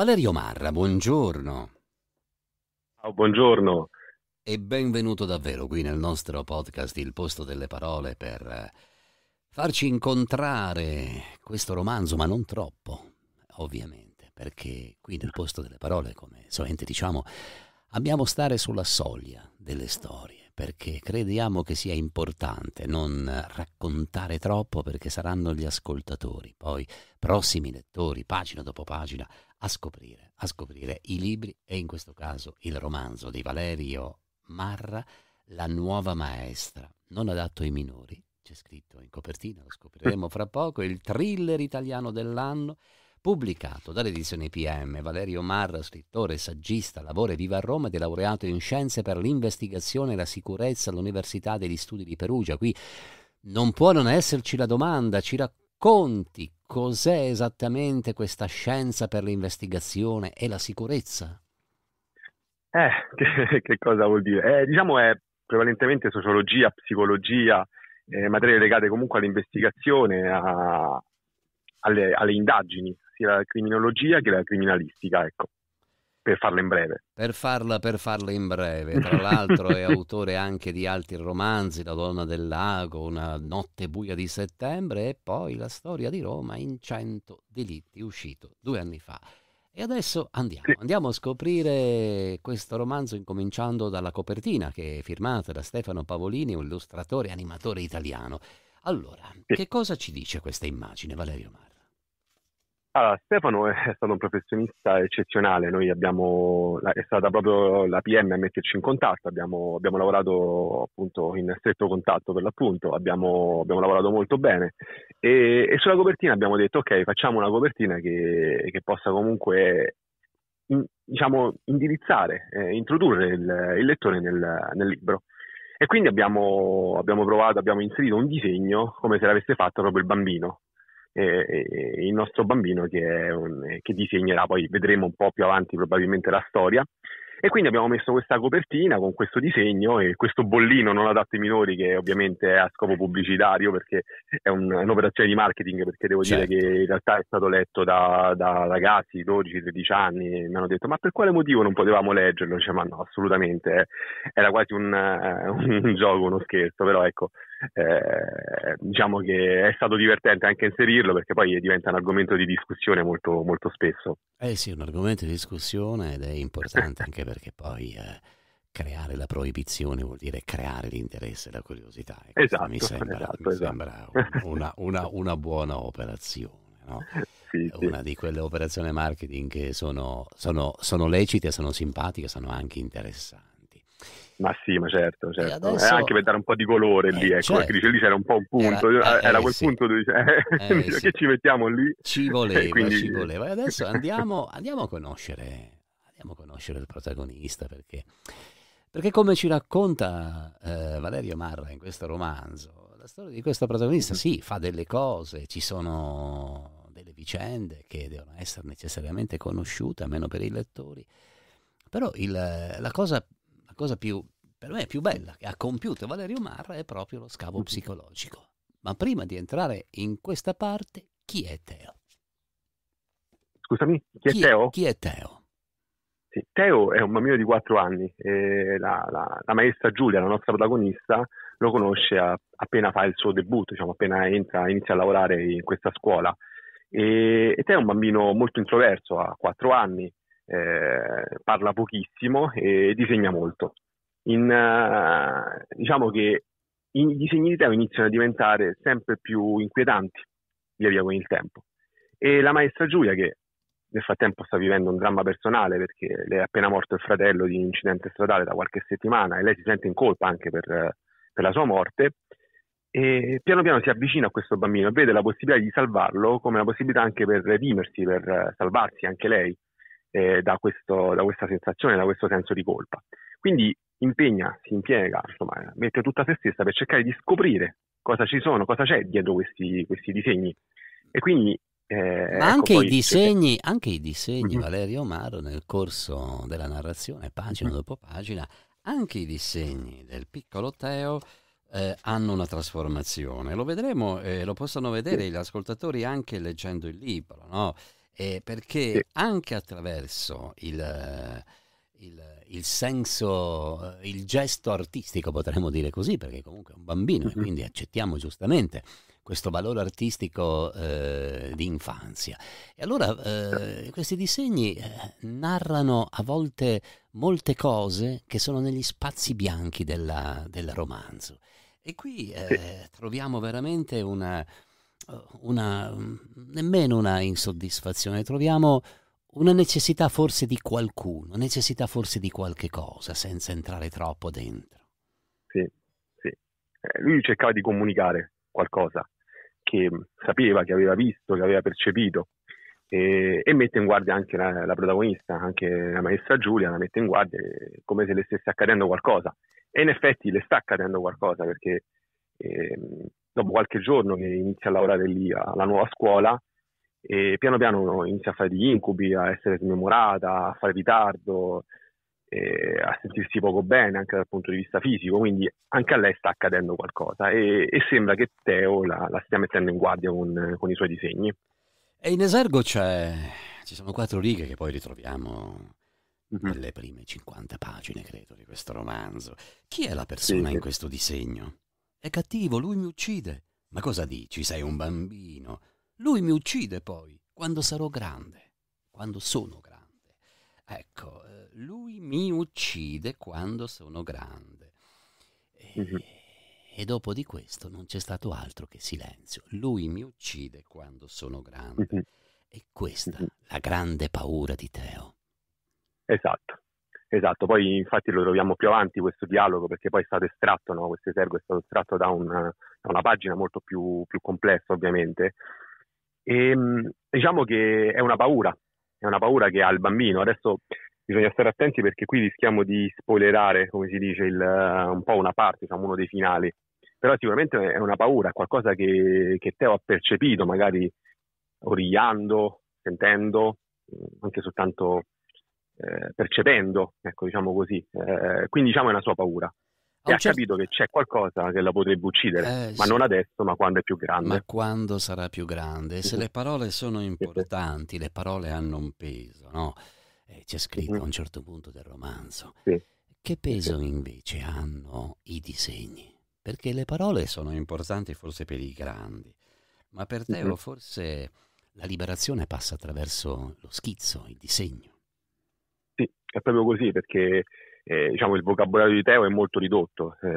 Valerio Marra, buongiorno. Ciao, buongiorno. E benvenuto davvero qui nel nostro podcast Il posto delle parole per eh, farci incontrare questo romanzo, ma non troppo, ovviamente, perché qui nel posto delle parole, come sovente diciamo, abbiamo stare sulla soglia delle storie perché crediamo che sia importante non raccontare troppo perché saranno gli ascoltatori, poi prossimi lettori, pagina dopo pagina, a scoprire, a scoprire i libri e in questo caso il romanzo di Valerio Marra, La nuova maestra, non adatto ai minori, c'è scritto in copertina, lo scopriremo fra poco, il thriller italiano dell'anno pubblicato dall'edizione PM. Valerio Marra, scrittore, saggista, lavora e vive a Roma ed è laureato in scienze per l'investigazione e la sicurezza all'Università degli Studi di Perugia. Qui non può non esserci la domanda, ci racconti cos'è esattamente questa scienza per l'investigazione e la sicurezza? Eh, che, che cosa vuol dire? Eh, diciamo è prevalentemente sociologia, psicologia, eh, materie legate comunque all'investigazione, a, alle, alle, indagini, sia la criminologia che la criminalistica, ecco. Per farla in breve. Per farla, per farla in breve. Tra l'altro è autore anche di altri romanzi, La donna del lago, Una notte buia di settembre e poi La storia di Roma in cento delitti, uscito due anni fa. E adesso andiamo, sì. andiamo a scoprire questo romanzo incominciando dalla copertina che è firmata da Stefano Pavolini, un illustratore e animatore italiano. Allora, sì. che cosa ci dice questa immagine, Valerio Marra? Allora, Stefano è stato un professionista eccezionale, noi abbiamo, è stata proprio la PM a metterci in contatto, abbiamo, abbiamo lavorato appunto in stretto contatto per l'appunto, abbiamo, abbiamo lavorato molto bene e, e, sulla copertina abbiamo detto ok facciamo una copertina che, che possa comunque in, diciamo, indirizzare, eh, introdurre il, il lettore nel, nel, libro. E quindi abbiamo, abbiamo provato, abbiamo inserito un disegno come se l'avesse fatto proprio il bambino, eh, eh, il nostro bambino che, un, eh, che, disegnerà, poi vedremo un po' più avanti probabilmente la storia. E quindi abbiamo messo questa copertina con questo disegno e questo bollino non adatto ai minori che ovviamente è a scopo pubblicitario perché è, un, un'operazione di marketing perché devo certo. dire che in realtà è stato letto da, da ragazzi 12-13 anni e mi hanno detto ma per quale motivo non potevamo leggerlo? Dice, cioè, ma no assolutamente, eh. era quasi un, un gioco, uno scherzo, però ecco eh, diciamo che è stato divertente anche inserirlo perché poi diventa un argomento di discussione molto, molto spesso. Eh sì, un argomento di discussione ed è importante anche perché poi eh, creare la proibizione vuol dire creare l'interesse e la curiosità. esatto, mi sembra, esatto, mi esatto. sembra una, una, una, buona operazione. No? Sì, una di quelle operazioni marketing che sono, sono, sono lecite, sono simpatiche, sono anche interessanti. Ma sì, ma certo, certo. Adesso... Eh, anche per dare un po' di colore eh, lì, ecco, certo. dice, lì c'era un po' un punto, era, eh, eh, era quel sì. punto dove dice, sì. che ci mettiamo lì. Ci voleva, quindi... ci voleva. E adesso andiamo, andiamo, a conoscere, andiamo a conoscere il protagonista, perché, perché come ci racconta Valerio Marra in questo romanzo, la storia di questo protagonista, sì, fa delle cose, ci sono delle vicende che devono essere necessariamente conosciute, almeno per i lettori, però il, la cosa cosa più, per me più bella che ha compiuto Valerio Marra è proprio lo scavo mm. psicologico. Ma prima di entrare in questa parte, chi è Teo? Scusami, chi è chi, Teo? Chi è Teo? Sì, Teo è un bambino di 4 anni e la, la, la maestra Giulia, la nostra protagonista, lo conosce a, appena fa il suo debutto, diciamo, appena entra, inizia a lavorare in questa scuola. E, e Teo è un bambino molto introverso, ha 4 anni, eh, parla pochissimo e disegna molto. In, eh, diciamo che i disegni di Teo iniziano a diventare sempre più inquietanti via via con il tempo. E la maestra Giulia, che nel frattempo sta vivendo un dramma personale perché le è appena morto il fratello di un incidente stradale da qualche settimana e lei si sente in colpa anche per, per la sua morte, e piano piano si avvicina a questo bambino e vede la possibilità di salvarlo come una possibilità anche per redimersi, per eh, salvarsi anche lei eh, da, questo, da, questa sensazione, da questo senso di colpa. Quindi impegna, si impiega, insomma, mette tutta se stessa per cercare di scoprire cosa ci sono, cosa c'è dietro questi, questi disegni. E quindi eh, Ma ecco, anche, ecco, i disegni, se... anche, i disegni, mm-hmm. Valerio Maro, nel corso della narrazione, pagina mm-hmm. dopo pagina, anche i disegni del piccolo Teo eh, hanno una trasformazione. Lo vedremo e eh, lo possono vedere sì. gli ascoltatori anche leggendo il libro, no? eh, perché sì. anche attraverso il, eh, il, il, senso, eh, il gesto artistico, potremmo dire così, perché comunque è un bambino mm-hmm. e quindi accettiamo giustamente questo valore artistico eh, di infanzia. E allora eh, questi disegni eh, narrano a volte molte cose che sono negli spazi bianchi del romanzo. E qui eh, troviamo veramente una, una, nemmeno una insoddisfazione, troviamo una necessità forse di qualcuno, necessità forse di qualche cosa, senza entrare troppo dentro. Sì, sì. Eh, lui cercava di comunicare qualcosa che sapeva, che aveva visto, che aveva percepito e, e mette in guardia anche la, la, protagonista, anche la maestra Giulia la mette in guardia come se le stesse accadendo qualcosa e in effetti le sta accadendo qualcosa perché eh, dopo qualche giorno che inizia a lavorare lì alla nuova scuola e piano piano inizia a fare degli incubi, a essere smemorata, a fare ritardo, a sentirsi poco bene anche dal punto di vista fisico, quindi anche a lei sta accadendo qualcosa e, e sembra che Teo la, la, stia mettendo in guardia con, con, i suoi disegni. E in esergo c'è, ci sono quattro righe che poi ritroviamo mm-hmm. nelle prime 50 pagine, credo, di questo romanzo. Chi è la persona sì, in questo disegno? È cattivo, lui mi uccide. Ma cosa dici? Sei un bambino. Lui mi uccide poi, quando sarò grande, quando sono grande. Ecco, eh, lui mi uccide quando sono grande. E, e, dopo di questo non c'è stato altro che silenzio. Lui mi uccide quando sono grande. mm E questa la grande paura di Teo. Esatto. Esatto, poi infatti lo troviamo più avanti questo dialogo perché poi è stato estratto, no? questo esergo è stato estratto da, un, da una pagina molto più, più complessa ovviamente. E, ehm, diciamo che è una paura, è una paura che ha il bambino. Adesso bisogna stare attenti perché qui rischiamo di spoilerare, come si dice, il, un po' una parte, diciamo uno dei finali. Però sicuramente è una paura, è qualcosa che, che Teo ha percepito, magari origliando, sentendo, anche soltanto eh, percependo, ecco, diciamo così. Eh, quindi diciamo è una sua paura. E ha certo... capito che c'è qualcosa che la potrebbe uccidere, eh, ma sì. non adesso, ma quando è più grande. Ma quando sarà più grande? se le parole sono importanti, le parole hanno un peso, no? Eh, c'è scritto mhm. a un certo punto del romanzo. Sì. Che peso invece hanno i disegni? Perché le parole sono importanti forse per i grandi, ma per te mm-hmm. forse la liberazione passa attraverso lo schizzo, il disegno è proprio così perché eh, diciamo, il vocabolario di Teo è molto ridotto, eh,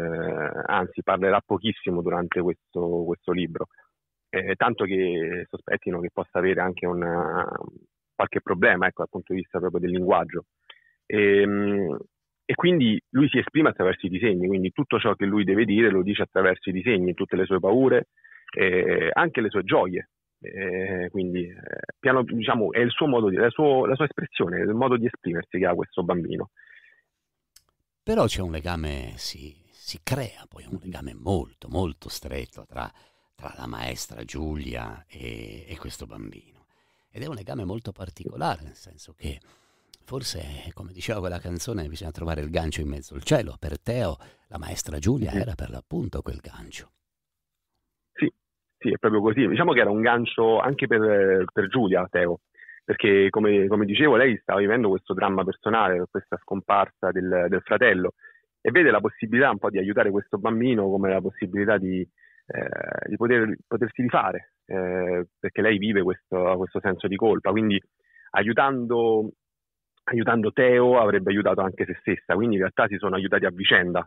anzi parlerà pochissimo durante questo, questo libro, eh, tanto che sospettino che possa avere anche una, qualche problema ecco, dal punto di vista proprio del linguaggio. E, ehm, e, quindi lui si esprime attraverso i disegni, quindi tutto ciò che lui deve dire lo dice attraverso i disegni, tutte le sue paure, eh, anche le sue gioie, eh, quindi eh, piano, diciamo, è il suo modo di, la, suo, la sua espressione, il modo di esprimersi che ha questo bambino. Però c'è un legame, si, si crea poi un legame molto, molto stretto tra, tra la maestra Giulia e, e, questo bambino. Ed è un legame molto particolare, nel senso che forse, come diceva quella canzone, bisogna trovare il gancio in mezzo al cielo. Per Teo, la maestra Giulia mm-hmm. era per l'appunto quel gancio. Sì, è proprio così. Diciamo che era un gancio anche per, per Giulia, Teo, perché come, come, dicevo lei stava vivendo questo dramma personale, questa scomparsa del, del, fratello e vede la possibilità un po' di aiutare questo bambino come la possibilità di, eh, di poter, potersi rifare, eh, perché lei vive questo, questo, senso di colpa, quindi aiutando, aiutando, Teo avrebbe aiutato anche se stessa, quindi in realtà si sono aiutati a vicenda,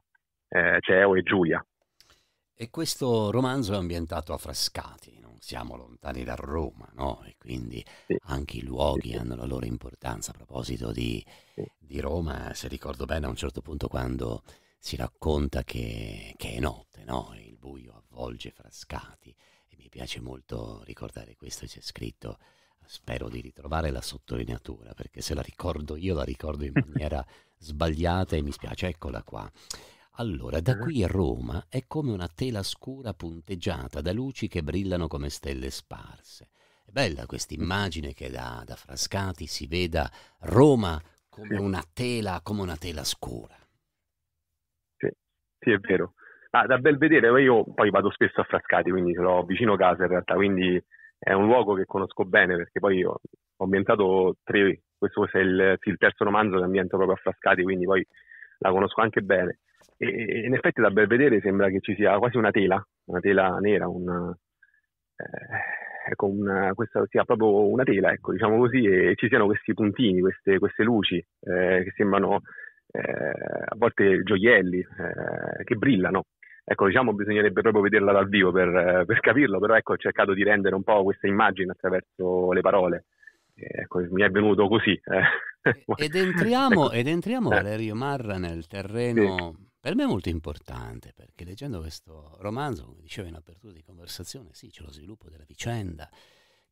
eh, Teo e Giulia. E questo romanzo è ambientato a Frascati, non siamo lontani da Roma, no? E quindi anche i luoghi hanno la loro importanza. A proposito di, di Roma, se ricordo bene, a un certo punto quando si racconta che, che è notte, no? E Il buio avvolge Frascati. E mi piace molto ricordare questo, c'è scritto spero di ritrovare la sottolineatura perché se la ricordo io la ricordo in maniera sbagliata e mi spiace. Eccola qua. Allora, da qui a Roma è come una tela scura punteggiata da luci che brillano come stelle sparse. È bella questa immagine che da, da, Frascati si veda Roma come una tela, come una tela scura. Sì, sì è vero. Ah, da bel vedere, io poi vado spesso a Frascati, quindi sono vicino a casa in realtà, quindi è un luogo che conosco bene perché poi ho ambientato tre, questo è il, il terzo romanzo che ambiento proprio a Frascati, quindi poi la conosco anche bene e, in effetti da bel vedere sembra che ci sia quasi una tela, una tela nera, una, eh, ecco, una, questa sia proprio una tela, ecco, diciamo così, e, e ci siano questi puntini, queste, queste luci eh, che sembrano eh, a volte gioielli, eh, che brillano. Ecco, diciamo bisognerebbe proprio vederla dal vivo per, per, capirlo, però ecco, ho cercato di rendere un po' questa immagine attraverso le parole. Eh, ecco, mi è venuto così. Eh. Ed entriamo, ecco. ed entriamo Valerio Marra, nel terreno sì per me è molto importante perché leggendo questo romanzo, come dicevo in apertura di conversazione, sì, c'è lo sviluppo della vicenda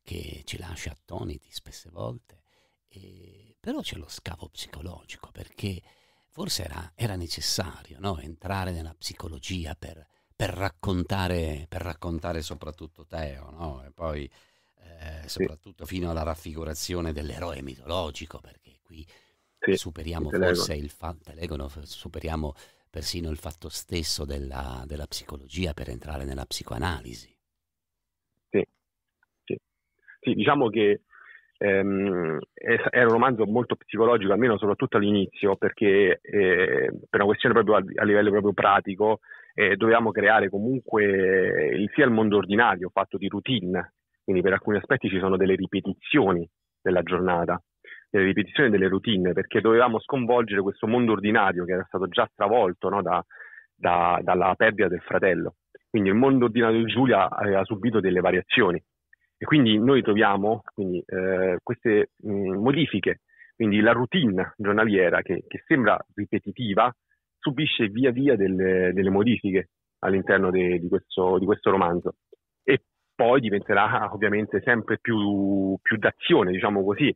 che ci lascia attoniti spesse volte, e... però c'è lo scavo psicologico perché forse era, era necessario no? entrare nella psicologia per, per, raccontare, per raccontare, soprattutto Teo, no? e poi eh, soprattutto fino alla raffigurazione dell'eroe mitologico, perché qui superiamo forse il fa- telegono, superiamo persino il fatto stesso della, della psicologia per entrare nella psicoanalisi. Sì, sì. sì diciamo che ehm, è, un romanzo molto psicologico, almeno soprattutto all'inizio, perché eh, per una questione proprio a, a livello proprio pratico eh, dovevamo creare comunque il, sia il mondo ordinario fatto di routine, quindi per alcuni aspetti ci sono delle ripetizioni della giornata delle eh, ripetizioni delle routine, perché dovevamo sconvolgere questo mondo ordinario che era stato già stravolto no, da, da, dalla perdita del fratello. Quindi il mondo ordinario di Giulia aveva eh, subito delle variazioni e quindi noi troviamo quindi, eh, queste mh, modifiche, quindi la routine giornaliera che, che sembra ripetitiva subisce via via delle, delle modifiche all'interno de, di, questo, di questo romanzo e poi diventerà ovviamente sempre più, più d'azione, diciamo così,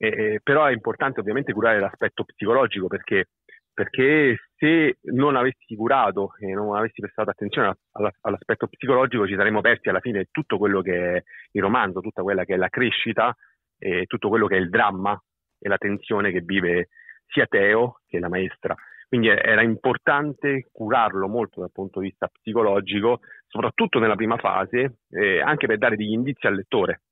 eh, eh, però è importante ovviamente curare l'aspetto psicologico perché, perché, se non avessi curato e non avessi prestato attenzione all'aspetto psicologico ci saremmo persi alla fine tutto quello che è il romanzo, tutta quella che è la crescita e tutto quello che è il dramma e la tensione che vive sia Teo che la maestra. Quindi era importante curarlo molto dal punto di vista psicologico, soprattutto nella prima fase, eh, anche per dare degli indizi al lettore,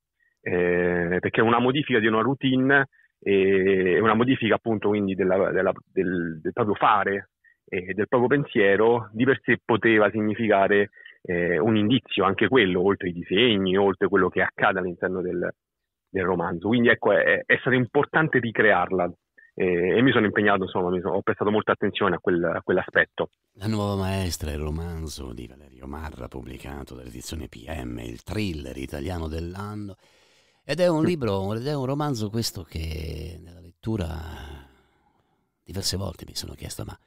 eh, perché è una modifica di una routine, è una modifica appunto quindi della, della, del, del, proprio fare e del proprio pensiero, di per sé poteva significare eh, un indizio, anche quello, oltre i disegni, oltre quello che accade all'interno del, del romanzo. Quindi ecco, è, è stato importante ricrearla eh, e, mi sono impegnato, insomma, sono, ho prestato molta attenzione a, quel, a, quell'aspetto. La nuova maestra, il romanzo di Valerio Marra, pubblicato dall'edizione PM, il thriller italiano dell'anno. Ed è un libro, ed è un romanzo questo che nella lettura diverse volte mi sono chiesto, ma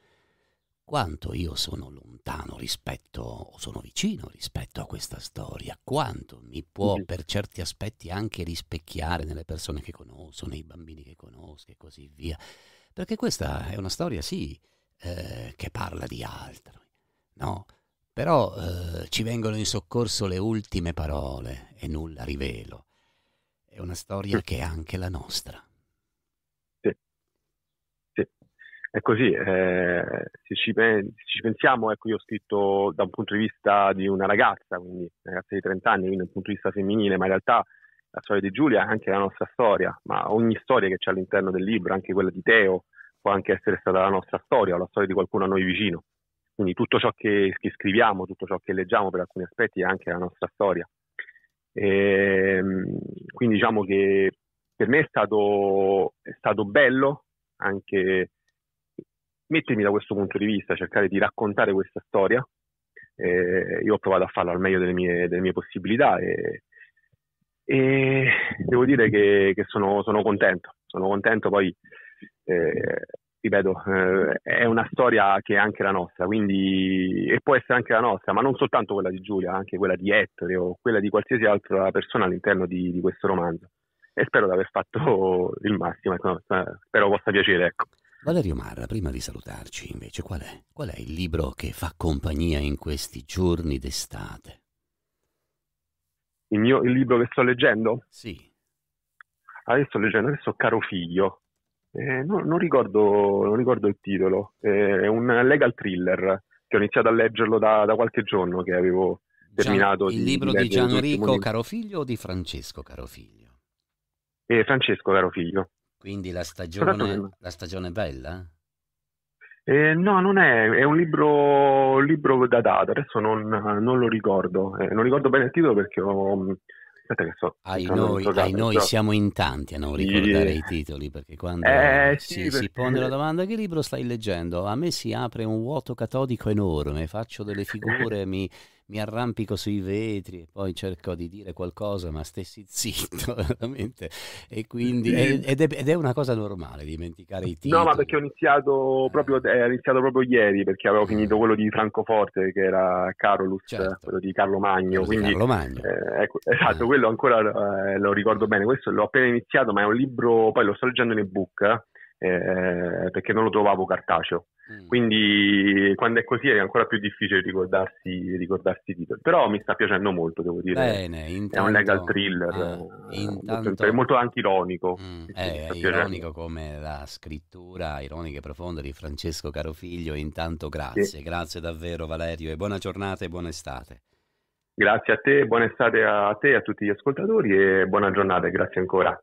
quanto io sono lontano rispetto, o sono vicino rispetto a questa storia, quanto mi può per certi aspetti anche rispecchiare nelle persone che conosco, nei bambini che conosco e così via. Perché questa è una storia, sì, eh, che parla di altro, no? Però eh, ci vengono in soccorso le ultime parole e nulla rivelo è una storia che è anche la nostra. Sì, sì. è così. Eh, se, ci, se, ci, pensiamo, ecco, io ho scritto da un punto di vista di una ragazza, quindi una ragazza di 30 anni, quindi da un punto di vista femminile, ma in realtà la storia di Giulia è anche la nostra storia, ma ogni storia che c'è all'interno del libro, anche quella di Teo, può anche essere stata la nostra storia o la storia di qualcuno a noi vicino. Quindi tutto ciò che, che scriviamo, tutto ciò che leggiamo per alcuni aspetti è anche la nostra storia. E, ehm, quindi diciamo che per me è stato, è stato bello anche mettermi da questo punto di vista, cercare di raccontare questa storia. Eh, io ho provato a farlo al meglio delle mie, delle mie possibilità e, e, devo dire che, che sono, sono, contento. Sono contento poi eh, ripeto, eh, è una storia che è anche la nostra, quindi, e può essere anche la nostra, ma non soltanto quella di Giulia, anche quella di Ettore o quella di qualsiasi altra persona all'interno di, di questo romanzo. E spero di aver fatto il massimo, no, ecco, eh, spero possa piacere, ecco. Valerio Marra, prima di salutarci invece, qual è, qual è il libro che fa compagnia in questi giorni d'estate? Il, mio, il libro che sto leggendo? Sì. Adesso ah, sto leggendo adesso Caro figlio eh, no, non, ricordo, non, ricordo, il titolo, eh, è un legal thriller che ho iniziato a leggerlo da, da qualche giorno che avevo terminato. Gian, il di, libro di, di Gianrico Caro Figlio o di Francesco Caro Figlio? Eh, Francesco Caro Figlio. Quindi la stagione, la stagione bella? Eh, no, non è, è un libro, libro datato, adesso non, non lo ricordo, eh, non ricordo bene il titolo perché ho, aspetta che so. Ai noi, ai noi so. siamo in tanti a non ricordare yeah. i titoli, perché quando eh, si, sì, si, pone la domanda che libro stai leggendo, a me si apre un vuoto catodico enorme, faccio delle figure, mi, mi arrampico sui vetri e poi cerco di dire qualcosa, ma stessi zitto, veramente. E quindi, eh, ed è, ed è una cosa normale dimenticare i titoli. No, ma perché ho iniziato proprio, eh, iniziato proprio ieri, perché avevo ah. finito quello di Francoforte, che era Carolus, certo. quello di Carlo Magno. Quello quindi, Carlo Magno. Eh, ecco, ah. esatto, quello ancora eh, lo ricordo bene. Questo l'ho appena iniziato, ma è un libro, poi lo sto leggendo in ebook, eh, perché non lo trovavo cartaceo. Mm. Quindi quando è così è ancora più difficile ricordarsi, ricordarsi i titoli. Però mi sta piacendo molto, devo dire. Bene, intanto, è un legal thriller, eh, eh intanto... molto, mm, eh, è molto anche ironico. Mm, è, è ironico come la scrittura ironica e profonda di Francesco Carofiglio. Intanto grazie, sì. grazie davvero Valerio e buona giornata e buona estate. Grazie a te, buona estate a te e a tutti gli ascoltatori e buona giornata, grazie ancora.